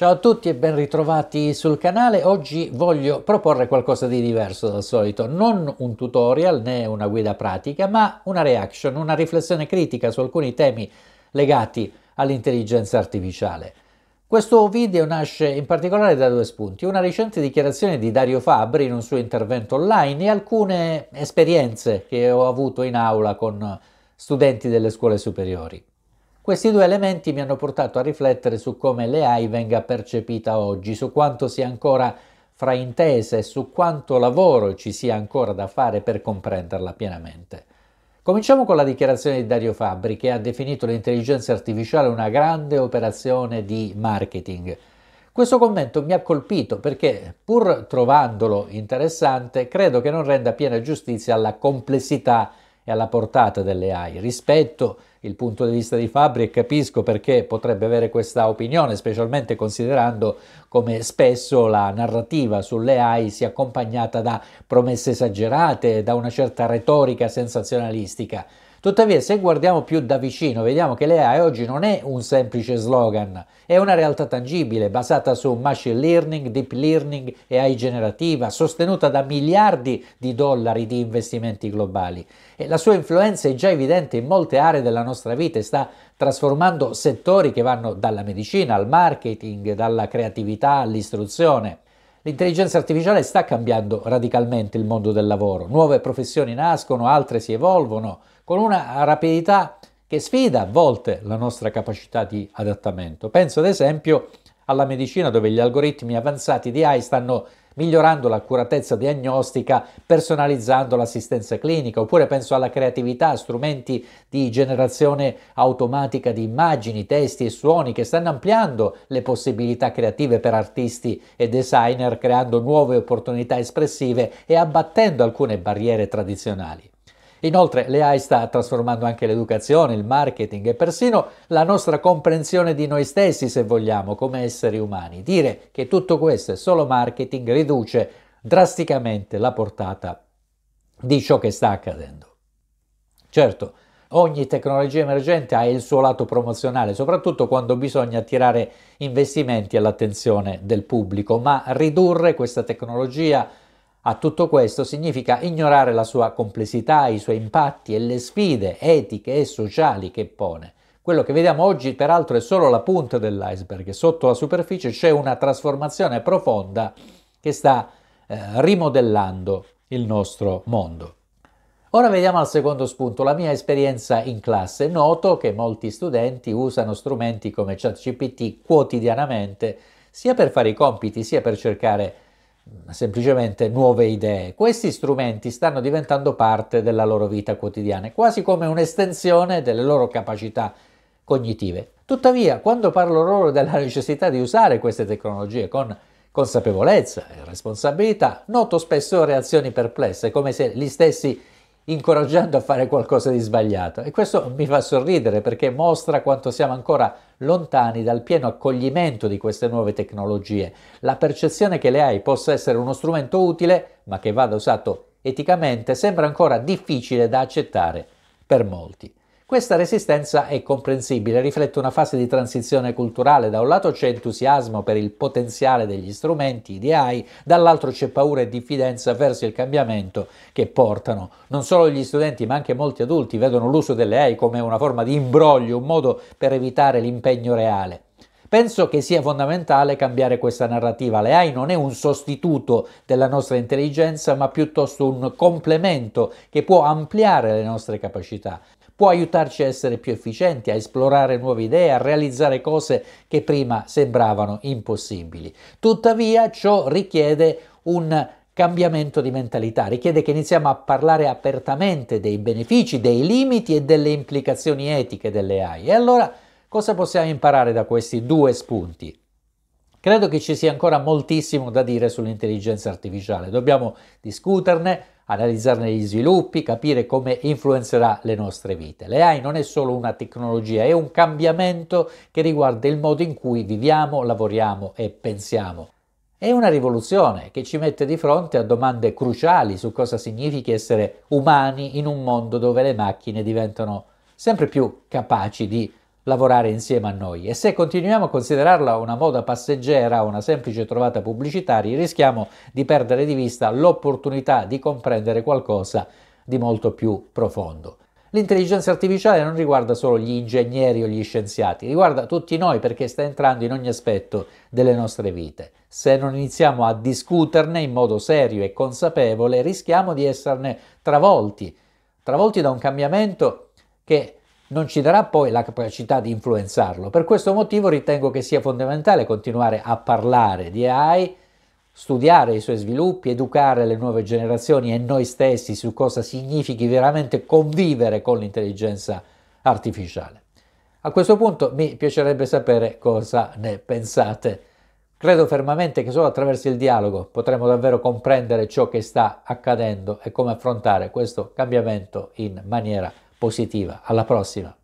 Ciao a tutti e ben ritrovati sul canale. Oggi voglio proporre qualcosa di diverso dal solito, non un tutorial né una guida pratica, ma una reaction, una riflessione critica su alcuni temi legati all'intelligenza artificiale. Questo video nasce in particolare da due spunti, una recente dichiarazione di Dario Fabri in un suo intervento online e alcune esperienze che ho avuto in aula con studenti delle scuole superiori. Questi due elementi mi hanno portato a riflettere su come l'AI venga percepita oggi, su quanto sia ancora fraintesa e su quanto lavoro ci sia ancora da fare per comprenderla pienamente. Cominciamo con la dichiarazione di Dario Fabri che ha definito l'intelligenza artificiale una grande operazione di marketing. Questo commento mi ha colpito perché, pur trovandolo interessante, credo che non renda piena giustizia alla complessità è alla portata delle AI. Rispetto il punto di vista di Fabri e capisco perché potrebbe avere questa opinione, specialmente considerando come spesso la narrativa sulle AI sia accompagnata da promesse esagerate, da una certa retorica sensazionalistica. Tuttavia, se guardiamo più da vicino, vediamo che l'AI oggi non è un semplice slogan, è una realtà tangibile basata su machine learning, deep learning e AI generativa, sostenuta da miliardi di dollari di investimenti globali. E la sua influenza è già evidente in molte aree della nostra vita e sta trasformando settori che vanno dalla medicina al marketing, dalla creatività all'istruzione. L'intelligenza artificiale sta cambiando radicalmente il mondo del lavoro, nuove professioni nascono, altre si evolvono, con una rapidità che sfida a volte la nostra capacità di adattamento. Penso ad esempio alla medicina dove gli algoritmi avanzati di AI stanno migliorando l'accuratezza diagnostica, personalizzando l'assistenza clinica, oppure penso alla creatività, strumenti di generazione automatica di immagini, testi e suoni che stanno ampliando le possibilità creative per artisti e designer, creando nuove opportunità espressive e abbattendo alcune barriere tradizionali. Inoltre l'AI sta trasformando anche l'educazione, il marketing e persino la nostra comprensione di noi stessi, se vogliamo, come esseri umani. Dire che tutto questo è solo marketing riduce drasticamente la portata di ciò che sta accadendo. Certo, Ogni tecnologia emergente ha il suo lato promozionale, soprattutto quando bisogna attirare investimenti all'attenzione del pubblico, ma ridurre questa tecnologia a tutto questo significa ignorare la sua complessità, i suoi impatti e le sfide etiche e sociali che pone. Quello che vediamo oggi peraltro è solo la punta dell'iceberg, sotto la superficie c'è una trasformazione profonda che sta eh, rimodellando il nostro mondo. Ora vediamo al secondo spunto la mia esperienza in classe. Noto che molti studenti usano strumenti come ChatGPT quotidianamente sia per fare i compiti sia per cercare Mm, semplicemente nuove idee. Questi strumenti stanno diventando parte della loro vita quotidiana, quasi come un'estensione delle loro capacità cognitive. Tuttavia, quando parlo loro della necessità di usare queste tecnologie con consapevolezza e responsabilità, noto spesso reazioni perplesse, come se gli stessi incoraggiando a fare qualcosa di sbagliato. E questo mi fa sorridere perché mostra quanto siamo ancora lontani dal pieno accoglimento di queste nuove tecnologie. La percezione che le l'AI possa essere uno strumento utile, ma che vada usato eticamente, sembra ancora difficile da accettare per molti. Questa resistenza è comprensibile, riflette una fase di transizione culturale. Da un lato c'è entusiasmo per il potenziale degli strumenti ideai, dall'altro c'è paura e diffidenza verso il cambiamento che portano. Non solo gli studenti, ma anche molti adulti vedono l'uso delle AI come una forma di imbroglio, un modo per evitare l'impegno reale. Penso che sia fondamentale cambiare questa narrativa. Le AI non è un sostituto della nostra intelligenza, ma piuttosto un complemento che può ampliare le nostre capacità può aiutarci a essere più efficienti, a esplorare nuove idee, a realizzare cose che prima sembravano impossibili. Tuttavia ciò richiede un cambiamento di mentalità, richiede che iniziamo a parlare apertamente dei benefici, dei limiti e delle implicazioni etiche delle AI. E allora cosa possiamo imparare da questi due spunti? Credo che ci sia ancora moltissimo da dire sull'intelligenza artificiale, dobbiamo discuterne, analizzarne gli sviluppi, capire come influenzerà le nostre vite. L'AI non è solo una tecnologia, è un cambiamento che riguarda il modo in cui viviamo, lavoriamo e pensiamo. È una rivoluzione che ci mette di fronte a domande cruciali su cosa significhi essere umani in un mondo dove le macchine diventano sempre più capaci di lavorare insieme a noi e se continuiamo a considerarla una moda passeggera o una semplice trovata pubblicitaria rischiamo di perdere di vista l'opportunità di comprendere qualcosa di molto più profondo. L'intelligenza artificiale non riguarda solo gli ingegneri o gli scienziati, riguarda tutti noi perché sta entrando in ogni aspetto delle nostre vite. Se non iniziamo a discuterne in modo serio e consapevole, rischiamo di esserne travolti, travolti da un cambiamento che non ci darà poi la capacità di influenzarlo. Per questo motivo ritengo che sia fondamentale continuare a parlare di AI, studiare i suoi sviluppi, educare le nuove generazioni e noi stessi su cosa significhi veramente convivere con l'intelligenza artificiale. A questo punto mi piacerebbe sapere cosa ne pensate. Credo fermamente che solo attraverso il dialogo potremo davvero comprendere ciò che sta accadendo e come affrontare questo cambiamento in maniera positiva. Alla prossima!